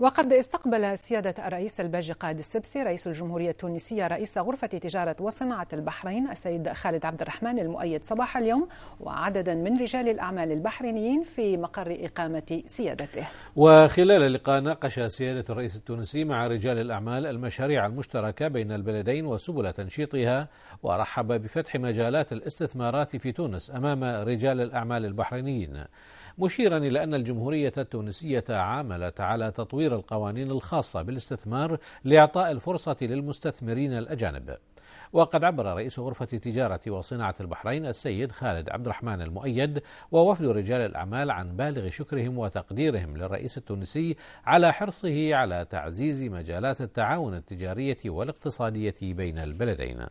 وقد استقبل سيادة الرئيس الباجي قائد السبسي رئيس الجمهورية التونسية رئيس غرفة تجارة وصناعة البحرين السيد خالد عبد الرحمن المؤيد صباح اليوم وعددا من رجال الأعمال البحرينيين في مقر إقامة سيادته وخلال اللقاء ناقش سيادة الرئيس التونسي مع رجال الأعمال المشاريع المشتركة بين البلدين وسبل تنشيطها ورحب بفتح مجالات الاستثمارات في تونس أمام رجال الأعمال البحرينيين مشيرا إلى أن الجمهورية التونسية عاملت على تطوير القوانين الخاصة بالاستثمار لإعطاء الفرصة للمستثمرين الأجانب وقد عبر رئيس غرفة تجارة وصناعة البحرين السيد خالد عبد الرحمن المؤيد ووفد رجال الأعمال عن بالغ شكرهم وتقديرهم للرئيس التونسي على حرصه على تعزيز مجالات التعاون التجارية والاقتصادية بين البلدين